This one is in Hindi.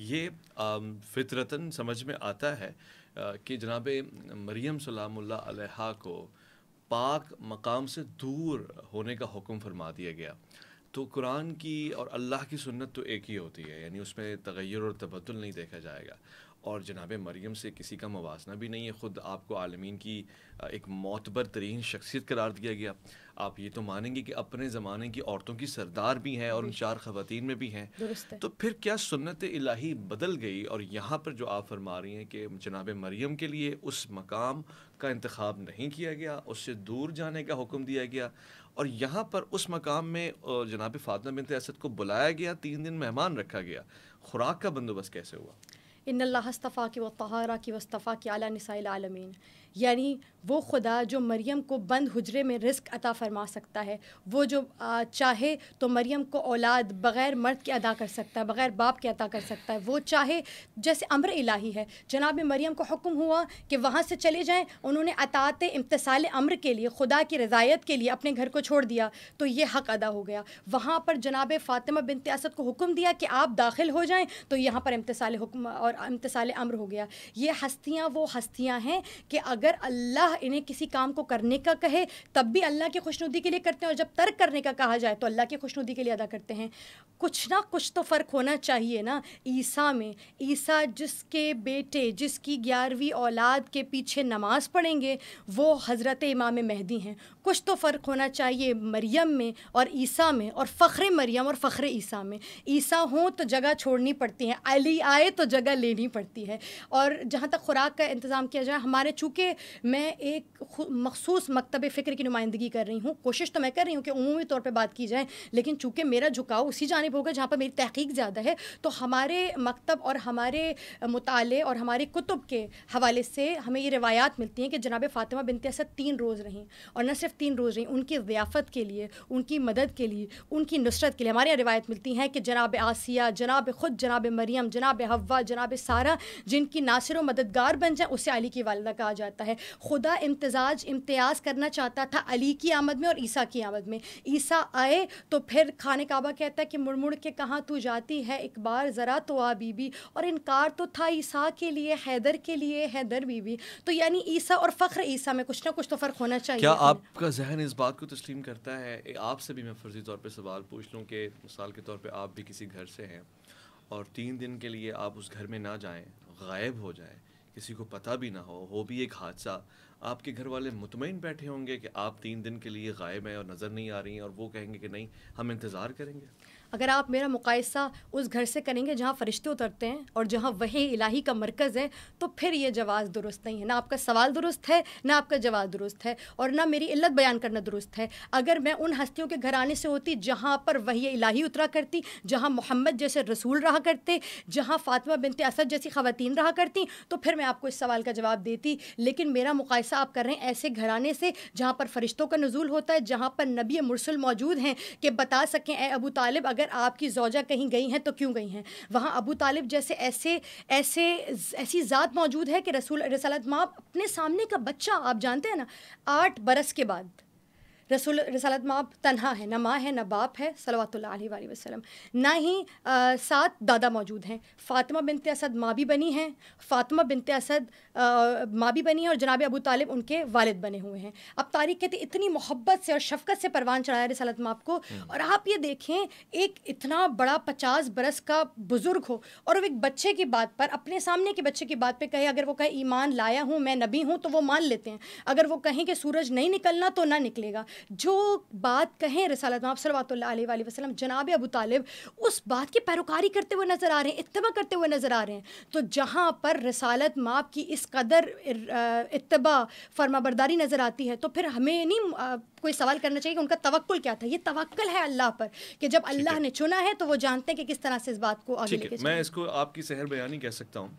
ये फितरतन समझ में आता है कि जनाब मरियम सलामुल्ला को पाक मकाम से दूर होने का हुक्म फरमा दिया गया तो कुरान की और अल्लाह की सुन्नत तो एक ही होती है यानी उसमें तगैर और तबदुल नहीं देखा जाएगा और जनाब मरीम से किसी का मवाजना भी नहीं है ख़ुद आपको आलमीन की एक मोतबर तरीन शख्सियत करार दिया गया आप ये तो मानेंगे कि अपने ज़माने की औरतों की सरदार भी हैं और उन चार ख़वान में भी हैं तो फिर क्या सुन्नत इलाही बदल गई और यहाँ पर जो आप फरमा रही हैं कि जनाब मरीम के लिए उस मकाम का इंतखब नहीं किया गया उससे दूर जाने का हुक्म दिया गया और यहाँ पर उस मकाम में जनाब फातमा बिनत असद को बुलाया गया तीन दिन मेहमान रखा गया खुराक का बंदोबस्त कैसे हुआ इनल्लास्तफ़ा की व तहारा की वस्तफ़ा की अला नसाईलमीन यानी वो खुदा जो मरियम को बंद हजरे में रिस्क अता फरमा सकता है वो जो चाहे तो मरियम को औलाद बग़ैर मर्द के अदा कर सकता है बग़ैर बाप के अदा कर सकता है वो चाहे जैसे अम्र इलाही है जनाब मरियम को हुक्म हुआ कि वहाँ से चले जाएँ उन्होंने अतात इम्तसाल अम्र के लिए खुदा की रज़ायत के लिए अपने घर को छोड़ दिया तो ये हक़ अदा हो गया वहाँ पर जनाब फ़ातिमा बिन त्यासत को हुक्म दिया कि आप दाखिल हो जाएँ तो यहाँ पर इम्तसाल हुक्म और और इम्तसाल अम्र हो गया ये हस्तियाँ वो हस्तियाँ हैं कि अगर अल्लाह इन्हें किसी काम को करने का कहे तब भी अल्लाह की खुशनुदी के लिए करते हैं और जब तर्क करने का कहा जाए तो अल्लाह की खुशनुदी के लिए अदा करते हैं कुछ ना कुछ तो फ़र्क होना चाहिए ना ईसा में ईसा जिसके बेटे जिसकी ग्यारहवीं औलाद के पीछे नमाज़ पढ़ेंगे वो हज़रत इमाम महदी हैं कुछ तो फ़र्क होना चाहिए मरियम में और ईसा में और फ़ख्र मरियम और फ़ख्र ईसा में ईसा हों तो जगह छोड़नी पड़ती है अली आए तो जगह लेनी पड़ती है और जहाँ तक खुराक का इंतज़ाम किया जाए हमारे चूँकि मैं एक मखसूस मकतब फ़िक्र की नुमाइंदगी कर रही हूँ कोशिश तो मैं कर रही हूँ कि अमूमी तौर पर बात की जाए लेकिन चूँकि मेरा झुकाव उसी जानब होगा जहाँ पर मेरी तहकीक ज़्यादा है तो हमारे मकतब और हमारे मुताले और हमारे कुतुब के हवाले से हमें ये रवायात मिलती हैं कि जनाब फ़ातिमा बिनते असद तीन रोज़ रहीं और न सिर्फ तीन रोज़ रहीं उनकी ज़ियाफ़त के लिए उनकी मदद के लिए उनकी नुसरत के लिए हमारे यहाँ रवायत मिलती हैं कि जनाब आसिया जनाब ख़ुद जनाब मरियम जनाब हवा जनाब पे सारा जिनकी नासिर मददगार बन जाए उसे अली की वालदा कहा जाता है खुदा इम्तजाज इम्तियाज़ करना चाहता था अली की आमद में और ईसा की आमद में ईसा आए तो फिर खान काबा कहता है कि मुड़ मुड़ के कहाँ तू जाती है एक बार ज़रा तो आ बीबी और इनकार तो था ईसा के लिए हैदर के लिए हैदर बीबी तो यानी ईसा और फ़ख्र ईसा में कुछ ना कुछ तो फ़र्क होना चाहिए क्या आपका जहन इस बात को तस्लीम करता है आपसे भी मैं फर्जी तौर पर सवाल पूछ लूँ कि मिसाल के तौर पर आप भी किसी घर से हैं और तीन दिन के लिए आप उस घर में ना जाएं गायब हो जाए किसी को पता भी ना हो हो भी एक हादसा आपके घर वाले मुतमिन बैठे होंगे कि आप तीन दिन के लिए गायब हैं और नज़र नहीं आ रही हैं और वो कहेंगे कि नहीं हम इंतज़ार करेंगे अगर आप मेरा मुकायसा उस घर से करेंगे जहाँ फरिश्ते उतरते हैं और जहाँ वही इलाही का मरकज़ है तो फिर ये जवाब दुरुस्त नहीं है ना आपका सवाल दुरुस्त है ना आपका जवाब दुरुस्त है और ना मेरी इल्लत बयान करना दुरुस्त है अगर मैं उन हस्तियों के घर आने से होती जहाँ पर वही इलाही उतरा करती जहाँ मोहम्मद जैसे रसूल रहा करते जहाँ फातिमा बिनते असद जैसी खवतिन रहा करती तो फिर मैं आपको इस सवाल का जवाब देती लेकिन मेरा मुकायसा आप कर रहे हैं ऐसे घराने से जहाँ पर फरिश्तों का नजूल होता है जहाँ पर नबी मुरसल मौजूद हैं कि बता सकें ए अबू तालिब अगर आपकी जौजा कहीं गई हैं तो क्यों गई हैं वहाँ अबू तालिब जैसे ऐसे ऐसे ऐसी ज़ात मौजूद है कि रसूल रसलत माँ अपने सामने का बच्चा आप जानते हैं ना आठ बरस के बाद रसूल रसालत माँ तनहा है ना माँ है ना बाप है सलावतुल्ला वसलम ना ही सात दादा मौजूद हैं फ़ातिमा बिनत असद माँ भी बनी हैं फ़ातिमा बिनत असद माँ भी बनी हैं और जनाब अबू तालिब उनके वालिद बने हुए हैं अब तारीख कहते इतनी मोहब्बत से और शफकत से परवान चढ़ाया रसालत माँ को हम्म। और आप ये देखें एक इतना बड़ा पचास बरस का बुज़ुर्ग हो और एक बच्चे की बात पर अपने सामने के बच्चे की बात पर कहे अगर वो कहे ईमान लाया हूँ मैं नबी हूँ तो वो मान लेते हैं अगर वो कहें कि सूरज नहीं निकलना तो ना निकलेगा जो बात कहें रसालत माप सल्ला वसलम जनाब अबू तालिब उस बात की पैरोकारी करते हुए नज़र आ रहे हैं इतबा करते हुए नज़र आ रहे हैं तो जहाँ पर रसालत माप की इस कदर इतबा फर्माबरदारी नज़र आती है तो फिर हमें नहीं कोई सवाल करना चाहिए कि उनका तवक्ल क्या था ये तवक्ल है अल्लाह पर कि जब अल्लाह ने चुना है तो वो जानते हैं कि किस तरह से इस बात को आगे लेके मैं इसको आपकी सहर बयानी कह सकता हूँ